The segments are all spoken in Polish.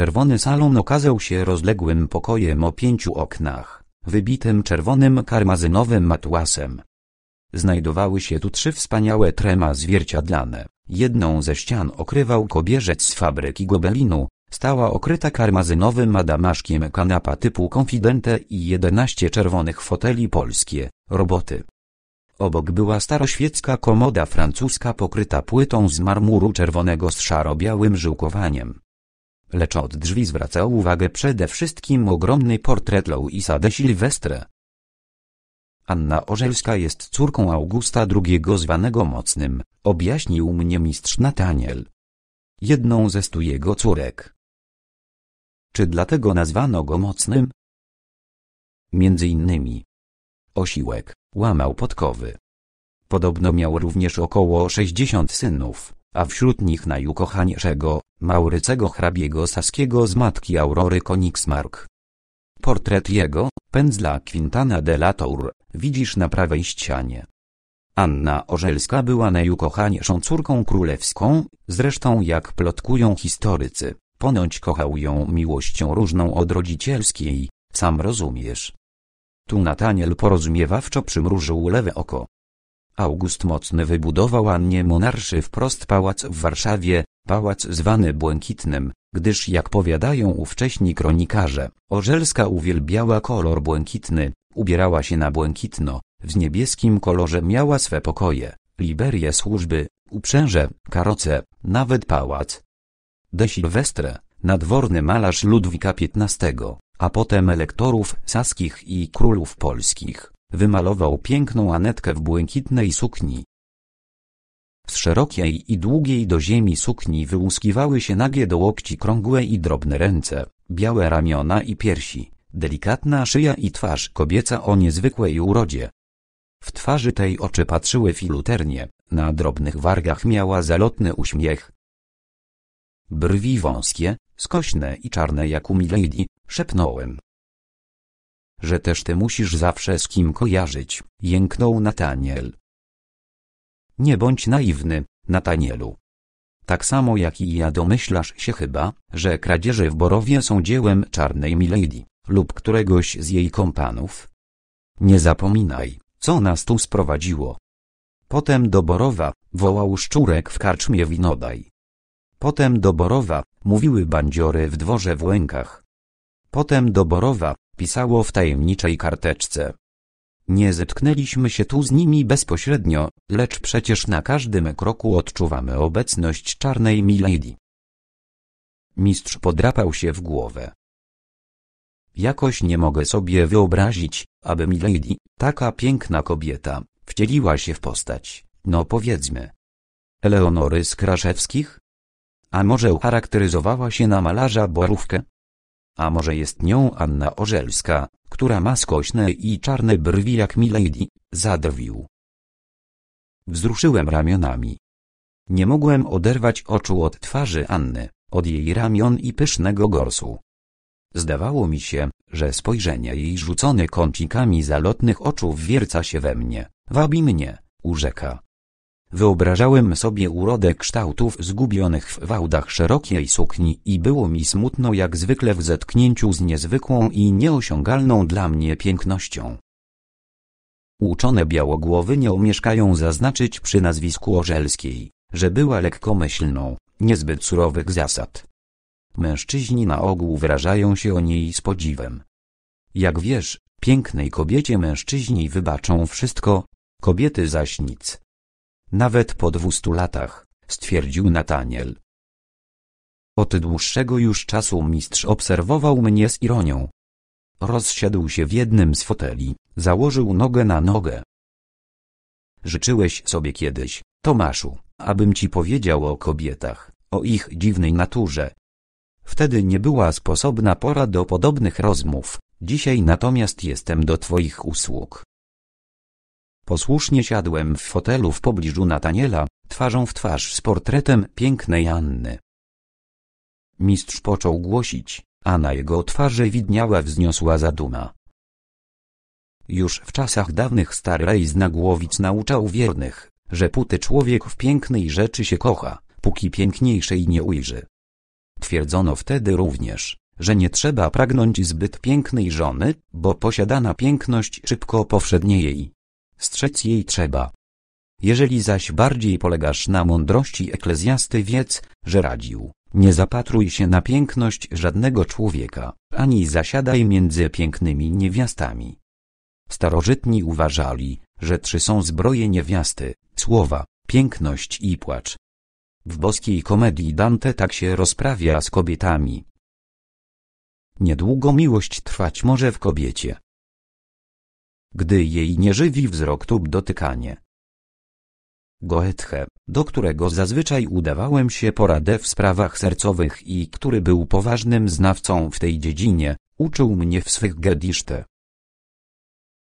czerwony salon okazał się rozległym pokojem o pięciu oknach, wybitym czerwonym karmazynowym matłasem. Znajdowały się tu trzy wspaniałe trema zwierciadlane. Jedną ze ścian okrywał kobierzec z fabryki gobelinu, stała okryta karmazynowym adamaszkiem kanapa typu Confidente i jedenaście czerwonych foteli polskie, roboty. Obok była staroświecka komoda francuska pokryta płytą z marmuru czerwonego z szaro-białym żółkowaniem. Lecz od drzwi zwracał uwagę przede wszystkim ogromny portret Louisa de Silvestre. Anna Orzelska jest córką Augusta II zwanego Mocnym, objaśnił mnie mistrz Nataniel. Jedną ze stu jego córek. Czy dlatego nazwano go Mocnym? Między innymi. Osiłek, łamał podkowy. Podobno miał również około 60 synów, a wśród nich najukochaniejszego, Maurycego hrabiego Saskiego z matki Aurory Konigsmark. Portret jego, pędzla Quintana de la Tour, widzisz na prawej ścianie. Anna Orzelska była najukochanieszą córką królewską, zresztą jak plotkują historycy, ponoć kochał ją miłością różną od rodzicielskiej, sam rozumiesz. Tu Nataniel porozumiewawczo przymrużył lewe oko. August Mocny wybudował Annie Monarszy wprost pałac w Warszawie, Pałac zwany Błękitnym, gdyż jak powiadają ówcześni kronikarze, Orzelska uwielbiała kolor błękitny, ubierała się na błękitno, w niebieskim kolorze miała swe pokoje, liberie służby, uprzęże, karoce, nawet pałac. De Silvestre, nadworny malarz Ludwika XV, a potem elektorów saskich i królów polskich, wymalował piękną Anetkę w błękitnej sukni, z szerokiej i długiej do ziemi sukni wyłuskiwały się nagie do łokci krągłe i drobne ręce, białe ramiona i piersi, delikatna szyja i twarz kobieca o niezwykłej urodzie. W twarzy tej oczy patrzyły filuternie, na drobnych wargach miała zalotny uśmiech. Brwi wąskie, skośne i czarne jak u Milady, szepnąłem. Że też ty musisz zawsze z kim kojarzyć, jęknął Nataniel. Nie bądź naiwny, Natanielu. Tak samo jak i ja domyślasz się chyba, że kradzieże w Borowie są dziełem czarnej Milady, lub któregoś z jej kompanów. Nie zapominaj, co nas tu sprowadziło. Potem do Borowa, wołał szczurek w karczmie winodaj. Potem do Borowa, mówiły bandziory w dworze w Łękach. Potem do Borowa, pisało w tajemniczej karteczce. Nie zetknęliśmy się tu z nimi bezpośrednio, lecz przecież na każdym kroku odczuwamy obecność czarnej Milady. Mistrz podrapał się w głowę. Jakoś nie mogę sobie wyobrazić, aby Milady, taka piękna kobieta, wcieliła się w postać, no powiedzmy. Eleonory z Kraszewskich? A może ucharakteryzowała się na malarza Borówkę? A może jest nią Anna Orzelska, która ma skośne i czarne brwi jak Milady, zadrwił. Wzruszyłem ramionami. Nie mogłem oderwać oczu od twarzy Anny, od jej ramion i pysznego gorsu. Zdawało mi się, że spojrzenie jej rzucone kącikami zalotnych oczu wwierca się we mnie, wabi mnie, urzeka. Wyobrażałem sobie urodę kształtów zgubionych w wałdach szerokiej sukni i było mi smutno jak zwykle w zetknięciu z niezwykłą i nieosiągalną dla mnie pięknością. Uczone białogłowy nie omieszkają zaznaczyć przy nazwisku Orzelskiej, że była lekkomyślną, niezbyt surowych zasad. Mężczyźni na ogół wyrażają się o niej z podziwem. Jak wiesz, pięknej kobiecie mężczyźni wybaczą wszystko, kobiety zaś nic nawet po dwustu latach, stwierdził Nataniel. Od dłuższego już czasu mistrz obserwował mnie z ironią. Rozsiadł się w jednym z foteli, założył nogę na nogę. Życzyłeś sobie kiedyś, Tomaszu, abym ci powiedział o kobietach, o ich dziwnej naturze. Wtedy nie była sposobna pora do podobnych rozmów, dzisiaj natomiast jestem do twoich usług. Posłusznie siadłem w fotelu w pobliżu Nataniela, twarzą w twarz z portretem pięknej Anny. Mistrz począł głosić, a na jego twarzy widniała wzniosła zaduma. Już w czasach dawnych starej Znagłowic nauczał wiernych, że póty człowiek w pięknej rzeczy się kocha, póki piękniejszej nie ujrzy. Twierdzono wtedy również, że nie trzeba pragnąć zbyt pięknej żony, bo posiadana piękność szybko powszednie jej strzec jej trzeba. Jeżeli zaś bardziej polegasz na mądrości eklezjasty wiedz, że radził, nie zapatruj się na piękność żadnego człowieka, ani zasiadaj między pięknymi niewiastami. Starożytni uważali, że trzy są zbroje niewiasty, słowa, piękność i płacz. W boskiej komedii Dante tak się rozprawia z kobietami. Niedługo miłość trwać może w kobiecie, gdy jej nie żywi wzrok lub dotykanie. Goethe, do którego zazwyczaj udawałem się poradę w sprawach sercowych i który był poważnym znawcą w tej dziedzinie, uczył mnie w swych gediszte.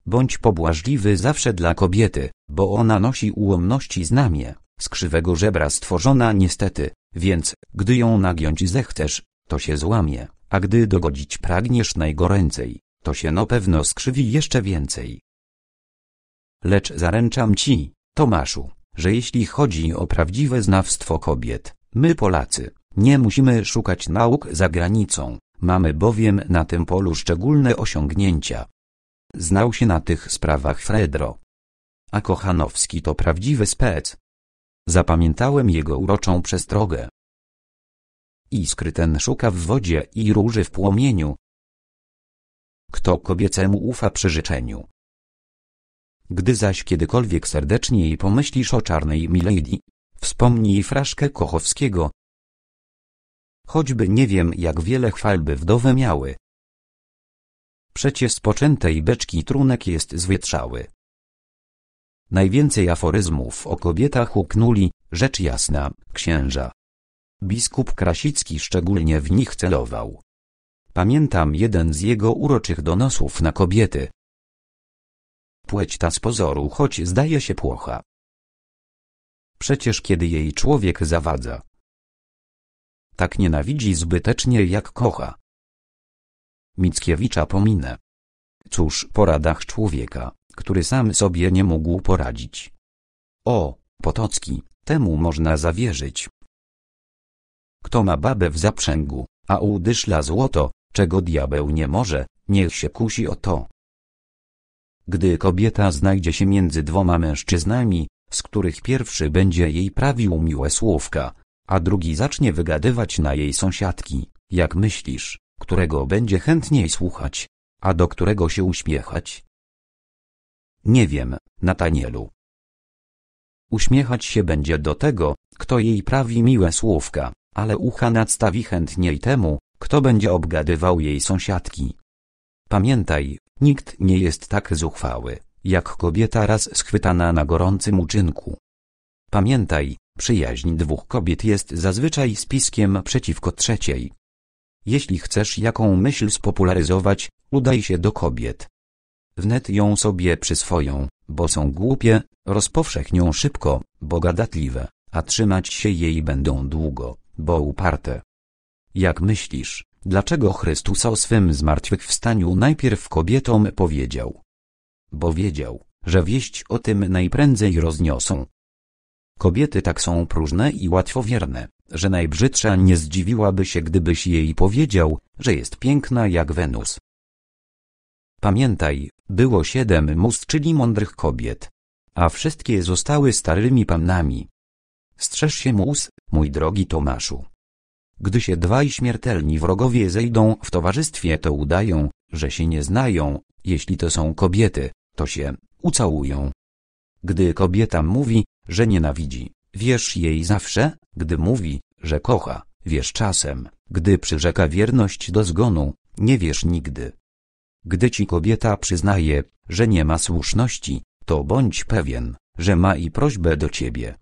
Bądź pobłażliwy zawsze dla kobiety, bo ona nosi ułomności znamie, z krzywego żebra stworzona niestety, więc, gdy ją nagiąć zechcesz, to się złamie, a gdy dogodzić pragniesz najgoręcej, to się no pewno skrzywi jeszcze więcej. Lecz zaręczam ci, Tomaszu, że jeśli chodzi o prawdziwe znawstwo kobiet, my Polacy, nie musimy szukać nauk za granicą, mamy bowiem na tym polu szczególne osiągnięcia. Znał się na tych sprawach Fredro. A Kochanowski to prawdziwy spec. Zapamiętałem jego uroczą przestrogę. Iskry ten szuka w wodzie i róży w płomieniu, kto kobiecemu ufa przy życzeniu. Gdy zaś kiedykolwiek serdeczniej pomyślisz o czarnej milady, wspomnij fraszkę Kochowskiego. Choćby nie wiem jak wiele chwalby wdowy miały. Przecie z poczętej beczki trunek jest zwietrzały. Najwięcej aforyzmów o kobietach uknuli, rzecz jasna, księża. Biskup Krasicki szczególnie w nich celował. Pamiętam jeden z jego uroczych donosów na kobiety. Płeć ta z pozoru choć zdaje się płocha. Przecież kiedy jej człowiek zawadza. Tak nienawidzi zbytecznie jak kocha. Mickiewicza pominę. Cóż po radach człowieka, który sam sobie nie mógł poradzić. O, Potocki, temu można zawierzyć. Kto ma babę w zaprzęgu, a dyszla złoto, czego diabeł nie może, niech się kusi o to. Gdy kobieta znajdzie się między dwoma mężczyznami, z których pierwszy będzie jej prawił miłe słówka, a drugi zacznie wygadywać na jej sąsiadki, jak myślisz, którego będzie chętniej słuchać, a do którego się uśmiechać? Nie wiem, Natanielu. Uśmiechać się będzie do tego, kto jej prawi miłe słówka, ale ucha nadstawi chętniej temu, kto będzie obgadywał jej sąsiadki? Pamiętaj, nikt nie jest tak zuchwały, jak kobieta raz schwytana na gorącym uczynku. Pamiętaj, przyjaźń dwóch kobiet jest zazwyczaj spiskiem przeciwko trzeciej. Jeśli chcesz jaką myśl spopularyzować, udaj się do kobiet. Wnet ją sobie przyswoją, bo są głupie, rozpowszechnią szybko, bo gadatliwe, a trzymać się jej będą długo, bo uparte. Jak myślisz, dlaczego Chrystus o swym zmartwychwstaniu najpierw kobietom powiedział? Bo wiedział, że wieść o tym najprędzej rozniosą. Kobiety tak są próżne i łatwowierne, że najbrzydsza nie zdziwiłaby się, gdybyś jej powiedział, że jest piękna jak Wenus. Pamiętaj, było siedem mus, czyli mądrych kobiet, a wszystkie zostały starymi pannami. Strzeż się mus, mój drogi Tomaszu. Gdy się dwaj śmiertelni wrogowie zejdą w towarzystwie, to udają, że się nie znają, jeśli to są kobiety, to się ucałują. Gdy kobieta mówi, że nienawidzi, wiesz jej zawsze, gdy mówi, że kocha, wiesz czasem, gdy przyrzeka wierność do zgonu, nie wiesz nigdy. Gdy ci kobieta przyznaje, że nie ma słuszności, to bądź pewien, że ma i prośbę do ciebie.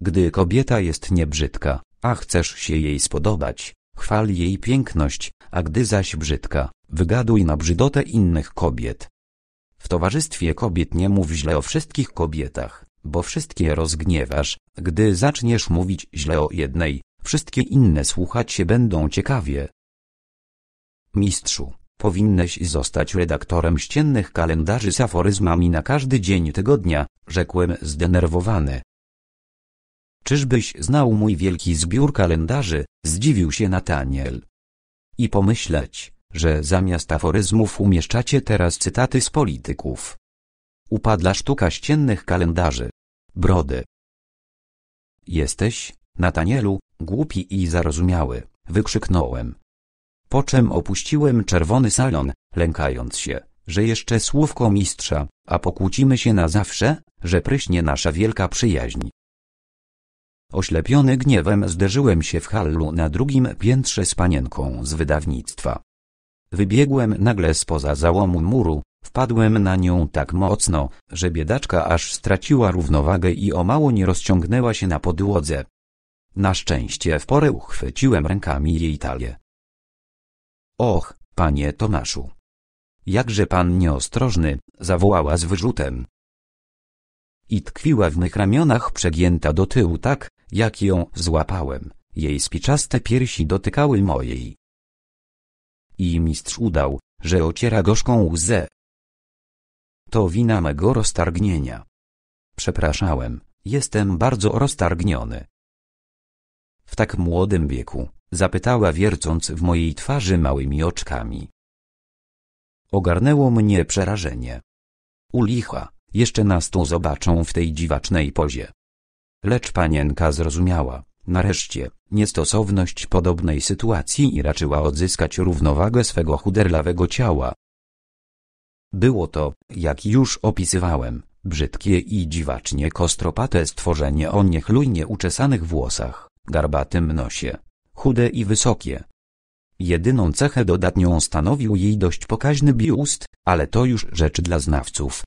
Gdy kobieta jest niebrzydka, a chcesz się jej spodobać, chwal jej piękność, a gdy zaś brzydka, wygaduj na brzydotę innych kobiet. W towarzystwie kobiet nie mów źle o wszystkich kobietach, bo wszystkie rozgniewasz, gdy zaczniesz mówić źle o jednej, wszystkie inne słuchać się będą ciekawie. Mistrzu, powinneś zostać redaktorem ściennych kalendarzy z aforyzmami na każdy dzień tygodnia, rzekłem zdenerwowany, Czyżbyś znał mój wielki zbiór kalendarzy, zdziwił się Nataniel. I pomyśleć, że zamiast aforyzmów umieszczacie teraz cytaty z polityków. Upadla sztuka ściennych kalendarzy. Brody. Jesteś, Natanielu, głupi i zarozumiały, wykrzyknąłem. Po czym opuściłem czerwony salon, lękając się, że jeszcze słówko mistrza, a pokłócimy się na zawsze, że pryśnie nasza wielka przyjaźń. Oślepiony gniewem zderzyłem się w hallu na drugim piętrze z panienką z wydawnictwa. Wybiegłem nagle spoza załomu muru, wpadłem na nią tak mocno, że biedaczka aż straciła równowagę i o mało nie rozciągnęła się na podłodze. Na szczęście w porę uchwyciłem rękami jej talię. Och, panie Tomaszu! Jakże pan nieostrożny, zawołała z wyrzutem. I tkwiła w mych ramionach przegięta do tyłu tak, jak ją złapałem, jej spiczaste piersi dotykały mojej. I mistrz udał, że ociera gorzką łzę. To wina mego roztargnienia. Przepraszałem, jestem bardzo roztargniony. W tak młodym wieku, zapytała wiercąc w mojej twarzy małymi oczkami. Ogarnęło mnie przerażenie. U licha, jeszcze nas tu zobaczą w tej dziwacznej pozie. Lecz panienka zrozumiała, nareszcie, niestosowność podobnej sytuacji i raczyła odzyskać równowagę swego chuderlawego ciała. Było to, jak już opisywałem, brzydkie i dziwacznie kostropate stworzenie o niechlujnie uczesanych włosach, garbatym nosie, chude i wysokie. Jedyną cechę dodatnią stanowił jej dość pokaźny biust, ale to już rzecz dla znawców.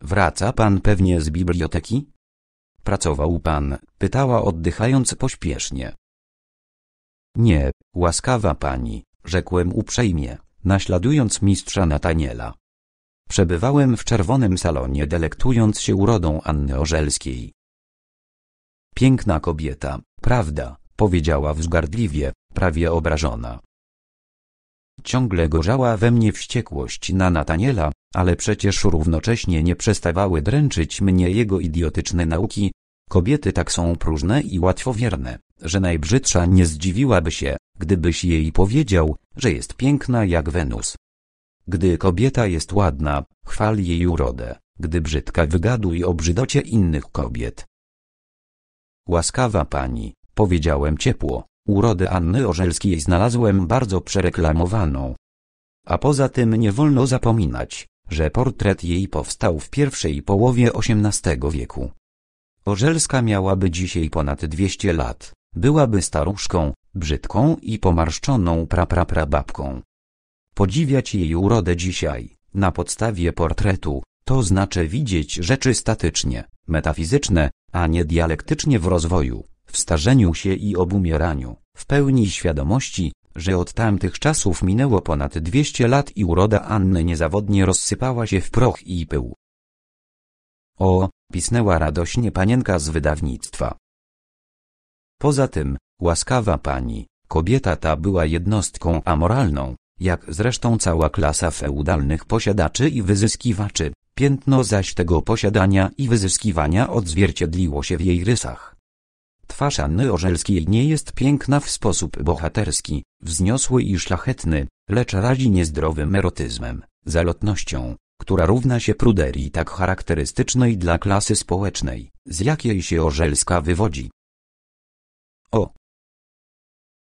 Wraca pan pewnie z biblioteki? Pracował pan? pytała oddychając pośpiesznie. Nie, łaskawa pani, rzekłem uprzejmie, naśladując mistrza Nataniela. Przebywałem w czerwonym salonie, delektując się urodą Anny Orzelskiej. Piękna kobieta, prawda, powiedziała wzgardliwie, prawie obrażona. Ciągle gorzała we mnie wściekłość na Nataniela, ale przecież równocześnie nie przestawały dręczyć mnie jego idiotyczne nauki, Kobiety tak są próżne i łatwowierne, że najbrzydsza nie zdziwiłaby się, gdybyś jej powiedział, że jest piękna jak Wenus. Gdy kobieta jest ładna, chwal jej urodę, gdy brzydka wygaduj o brzydocie innych kobiet. Łaskawa pani, powiedziałem ciepło, urodę Anny Orzelskiej znalazłem bardzo przereklamowaną. A poza tym nie wolno zapominać, że portret jej powstał w pierwszej połowie XVIII wieku. Orzelska miałaby dzisiaj ponad 200 lat, byłaby staruszką, brzydką i pomarszczoną prapraprababką. Podziwiać jej urodę dzisiaj, na podstawie portretu, to znaczy widzieć rzeczy statycznie, metafizyczne, a nie dialektycznie w rozwoju, w starzeniu się i obumieraniu, w pełni świadomości, że od tamtych czasów minęło ponad 200 lat i uroda Anny niezawodnie rozsypała się w proch i pył. O, Pisnęła radośnie panienka z wydawnictwa. Poza tym, łaskawa pani, kobieta ta była jednostką amoralną, jak zresztą cała klasa feudalnych posiadaczy i wyzyskiwaczy, piętno zaś tego posiadania i wyzyskiwania odzwierciedliło się w jej rysach. Twarz Anny Orzelskiej nie jest piękna w sposób bohaterski, wzniosły i szlachetny, lecz razi niezdrowym erotyzmem, zalotnością, która równa się pruderii tak charakterystycznej dla klasy społecznej, z jakiej się Orzelska wywodzi. O!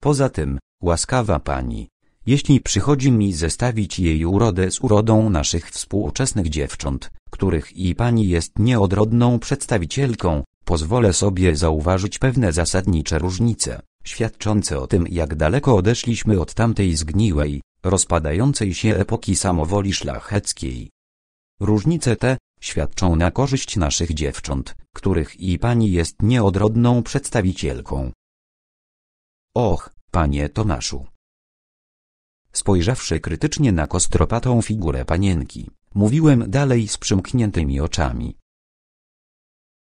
Poza tym, łaskawa pani, jeśli przychodzi mi zestawić jej urodę z urodą naszych współczesnych dziewcząt, których i pani jest nieodrodną przedstawicielką, pozwolę sobie zauważyć pewne zasadnicze różnice, świadczące o tym jak daleko odeszliśmy od tamtej zgniłej, rozpadającej się epoki samowoli szlacheckiej, Różnice te świadczą na korzyść naszych dziewcząt, których i pani jest nieodrodną przedstawicielką. Och, panie Tomaszu. Spojrzawszy krytycznie na kostropatą figurę panienki, mówiłem dalej z przymkniętymi oczami.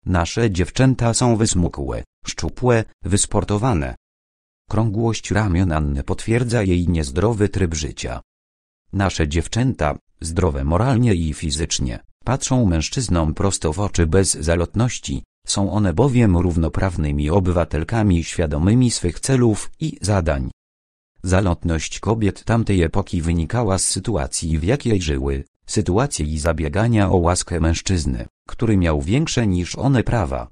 Nasze dziewczęta są wysmukłe, szczupłe, wysportowane. Krągłość ramion Anny potwierdza jej niezdrowy tryb życia. Nasze dziewczęta, zdrowe moralnie i fizycznie, patrzą mężczyznom prosto w oczy bez zalotności, są one bowiem równoprawnymi obywatelkami świadomymi swych celów i zadań. Zalotność kobiet tamtej epoki wynikała z sytuacji w jakiej żyły, sytuacji i zabiegania o łaskę mężczyzny, który miał większe niż one prawa.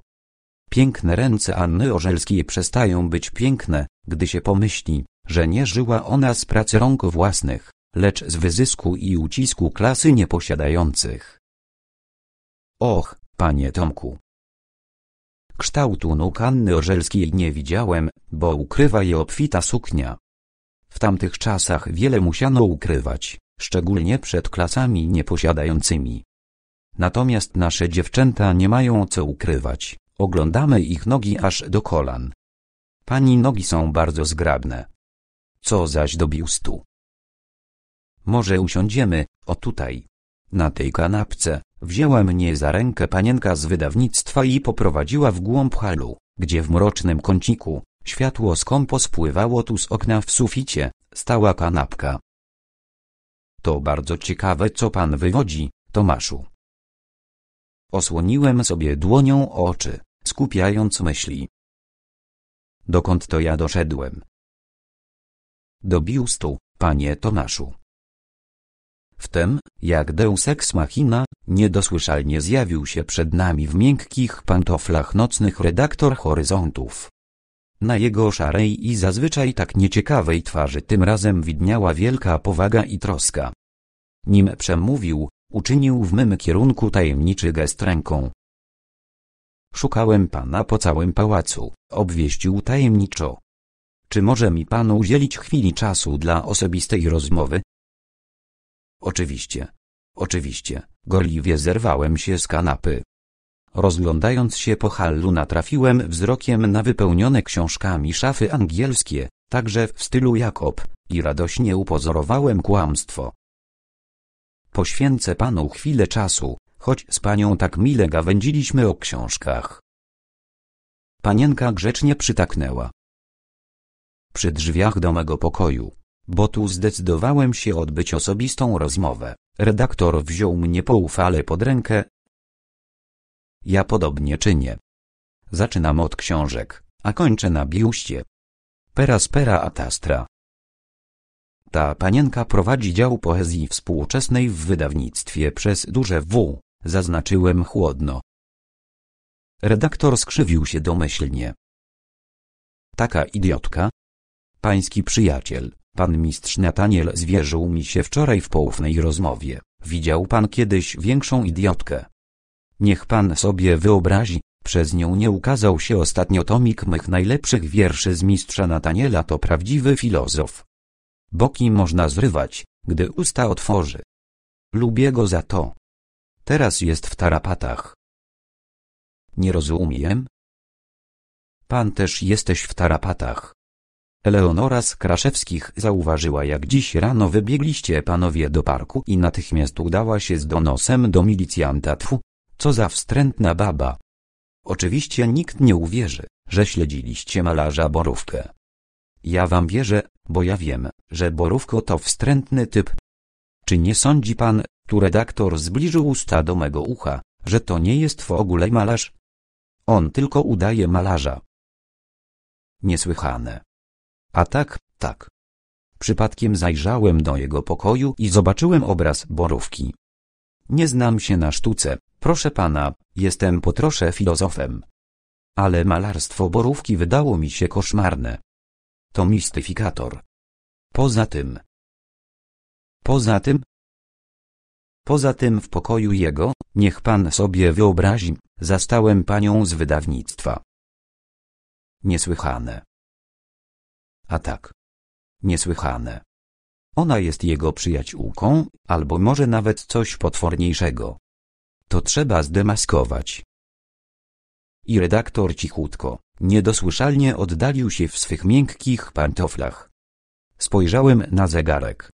Piękne ręce Anny Orzelskiej przestają być piękne, gdy się pomyśli, że nie żyła ona z pracy rąk własnych lecz z wyzysku i ucisku klasy nieposiadających. Och, panie Tomku! Kształtu nóg Anny Orzelskiej nie widziałem, bo ukrywa je obfita suknia. W tamtych czasach wiele musiano ukrywać, szczególnie przed klasami nieposiadającymi. Natomiast nasze dziewczęta nie mają co ukrywać, oglądamy ich nogi aż do kolan. Pani nogi są bardzo zgrabne. Co zaś do biustu? Może usiądziemy, o tutaj. Na tej kanapce, wzięła mnie za rękę panienka z wydawnictwa i poprowadziła w głąb halu, gdzie w mrocznym kąciku, światło skąpo spływało tu z okna w suficie, stała kanapka. To bardzo ciekawe co pan wywodzi, Tomaszu. Osłoniłem sobie dłonią oczy, skupiając myśli. Dokąd to ja doszedłem? Do biustu, panie Tomaszu. Wtem, jak deus ex machina, niedosłyszalnie zjawił się przed nami w miękkich pantoflach nocnych redaktor horyzontów. Na jego szarej i zazwyczaj tak nieciekawej twarzy tym razem widniała wielka powaga i troska. Nim przemówił, uczynił w mym kierunku tajemniczy gest ręką. Szukałem pana po całym pałacu, obwieścił tajemniczo. Czy może mi pan udzielić chwili czasu dla osobistej rozmowy? Oczywiście. Oczywiście. Gorliwie zerwałem się z kanapy. Rozglądając się po hallu natrafiłem wzrokiem na wypełnione książkami szafy angielskie, także w stylu Jakob, i radośnie upozorowałem kłamstwo. Poświęcę panu chwilę czasu, choć z panią tak mile gawędziliśmy o książkach. Panienka grzecznie przytaknęła. Przy drzwiach do mego pokoju, bo tu zdecydowałem się odbyć osobistą rozmowę. Redaktor wziął mnie poufale pod rękę. Ja podobnie czynię. Zaczynam od książek, a kończę na biuście. Peraspera Atastra. Ta panienka prowadzi dział poezji współczesnej w wydawnictwie przez duże W, zaznaczyłem chłodno. Redaktor skrzywił się domyślnie. Taka idiotka? Pański przyjaciel, Pan mistrz Nataniel zwierzył mi się wczoraj w poufnej rozmowie. Widział pan kiedyś większą idiotkę? Niech pan sobie wyobrazi, przez nią nie ukazał się ostatnio tomik mych najlepszych wierszy z mistrza Nataniela to prawdziwy filozof. Boki można zrywać, gdy usta otworzy. Lubię go za to. Teraz jest w tarapatach. Nie rozumiem. Pan też jesteś w tarapatach. Eleonora z Kraszewskich zauważyła jak dziś rano wybiegliście panowie do parku i natychmiast udała się z donosem do milicjanta tfu, co za wstrętna baba. Oczywiście nikt nie uwierzy, że śledziliście malarza Borówkę. Ja wam wierzę, bo ja wiem, że Borówko to wstrętny typ. Czy nie sądzi pan, tu redaktor zbliżył usta do mego ucha, że to nie jest w ogóle malarz? On tylko udaje malarza. Niesłychane. A tak, tak. Przypadkiem zajrzałem do jego pokoju i zobaczyłem obraz borówki. Nie znam się na sztuce, proszę pana, jestem po trosze filozofem. Ale malarstwo borówki wydało mi się koszmarne. To mistyfikator. Poza tym. Poza tym? Poza tym w pokoju jego, niech pan sobie wyobrazi, zastałem panią z wydawnictwa. Niesłychane. A tak. Niesłychane. Ona jest jego przyjaciółką, albo może nawet coś potworniejszego. To trzeba zdemaskować. I redaktor cichutko, niedosłyszalnie oddalił się w swych miękkich pantoflach. Spojrzałem na zegarek.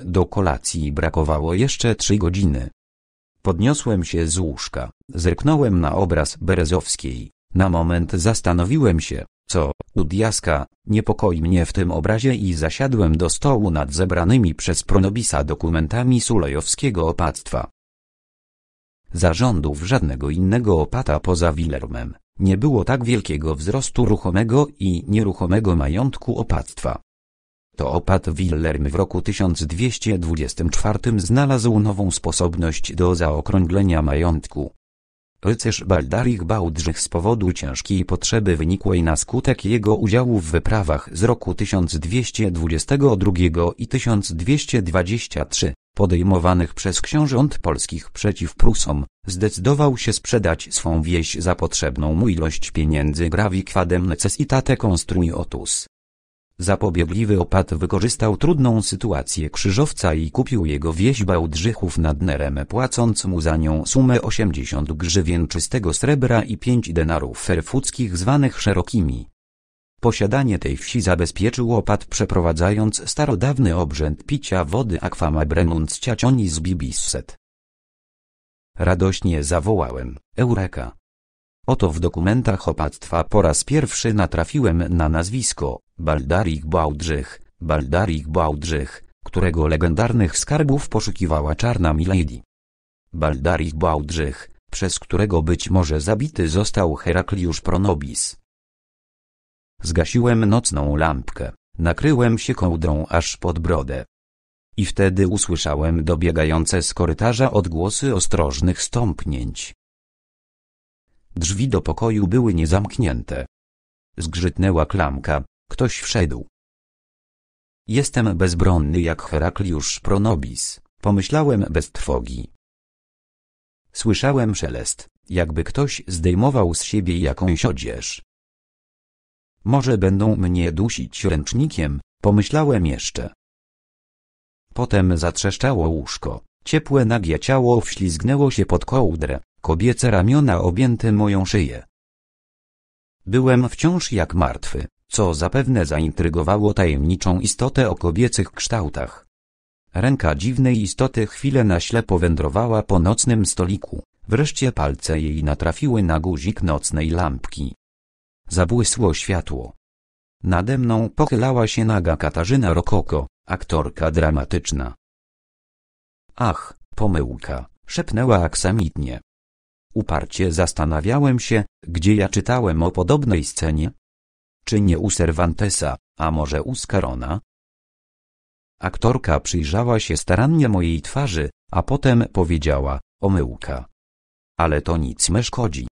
Do kolacji brakowało jeszcze trzy godziny. Podniosłem się z łóżka, zerknąłem na obraz Berezowskiej. Na moment zastanowiłem się, co, u diaska, niepokoi mnie w tym obrazie i zasiadłem do stołu nad zebranymi przez Pronobisa dokumentami Sulejowskiego opactwa. Zarządów żadnego innego opata poza Wilermem, nie było tak wielkiego wzrostu ruchomego i nieruchomego majątku opactwa. To opat Willerm w roku 1224 znalazł nową sposobność do zaokrąglenia majątku Rycerz Baldarich Bałdrzych z powodu ciężkiej potrzeby wynikłej na skutek jego udziału w wyprawach z roku 1222 i 1223, podejmowanych przez książąt polskich przeciw Prusom, zdecydował się sprzedać swą wieś za potrzebną mu ilość pieniędzy gravi quadem necessitate otus. Zapobiegliwy opat wykorzystał trudną sytuację krzyżowca i kupił jego wieś Bałdrzychów nad Nerem płacąc mu za nią sumę 80 grzywien czystego srebra i 5 denarów ferfuckich zwanych szerokimi. Posiadanie tej wsi zabezpieczył opat przeprowadzając starodawny obrzęd picia wody Aquama bremunc ciacioni z bibisset. Radośnie zawołałem, Eureka! Oto w dokumentach opactwa po raz pierwszy natrafiłem na nazwisko Baldarik Baudrzych, Baldarik Baudrzych, którego legendarnych skarbów poszukiwała czarna Milady. Baldarik Baudrzych, przez którego być może zabity został Herakliusz Pronobis. Zgasiłem nocną lampkę, nakryłem się kołdrą aż pod brodę. I wtedy usłyszałem dobiegające z korytarza odgłosy ostrożnych stąpnięć. Drzwi do pokoju były niezamknięte. Zgrzytnęła klamka, ktoś wszedł. Jestem bezbronny jak Herakliusz Pronobis, pomyślałem bez trwogi. Słyszałem szelest, jakby ktoś zdejmował z siebie jakąś odzież. Może będą mnie dusić ręcznikiem, pomyślałem jeszcze. Potem zatrzeszczało łóżko, ciepłe nagie ciało wślizgnęło się pod kołdrę, kobiece ramiona objęte moją szyję. Byłem wciąż jak martwy, co zapewne zaintrygowało tajemniczą istotę o kobiecych kształtach. Ręka dziwnej istoty chwilę na ślepo wędrowała po nocnym stoliku, wreszcie palce jej natrafiły na guzik nocnej lampki. Zabłysło światło. Nade mną pochylała się naga Katarzyna Rokoko, aktorka dramatyczna. Ach, pomyłka, szepnęła aksamitnie. Uparcie zastanawiałem się, gdzie ja czytałem o podobnej scenie. Czy nie u Cervantesa, a może u Scarona? Aktorka przyjrzała się starannie mojej twarzy, a potem powiedziała, omyłka. Ale to nic nie szkodzi.